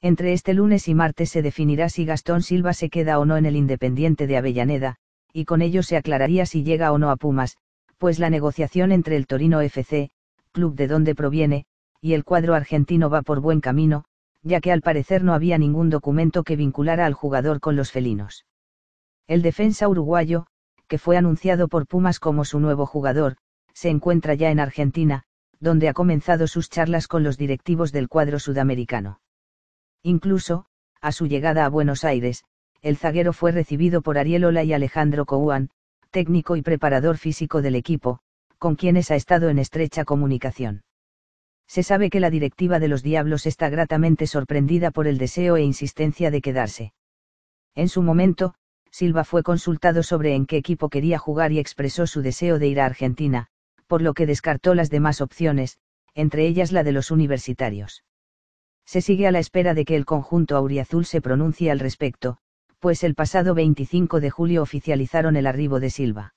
Entre este lunes y martes se definirá si Gastón Silva se queda o no en el Independiente de Avellaneda, y con ello se aclararía si llega o no a Pumas, pues la negociación entre el Torino FC, club de donde proviene, y el cuadro argentino va por buen camino, ya que al parecer no había ningún documento que vinculara al jugador con los felinos. El defensa uruguayo, que fue anunciado por Pumas como su nuevo jugador, se encuentra ya en Argentina, donde ha comenzado sus charlas con los directivos del cuadro sudamericano. Incluso, a su llegada a Buenos Aires, el zaguero fue recibido por Ariel Ola y Alejandro Couan, técnico y preparador físico del equipo, con quienes ha estado en estrecha comunicación. Se sabe que la directiva de los Diablos está gratamente sorprendida por el deseo e insistencia de quedarse. En su momento, Silva fue consultado sobre en qué equipo quería jugar y expresó su deseo de ir a Argentina, por lo que descartó las demás opciones, entre ellas la de los universitarios se sigue a la espera de que el conjunto auriazul se pronuncie al respecto, pues el pasado 25 de julio oficializaron el arribo de Silva.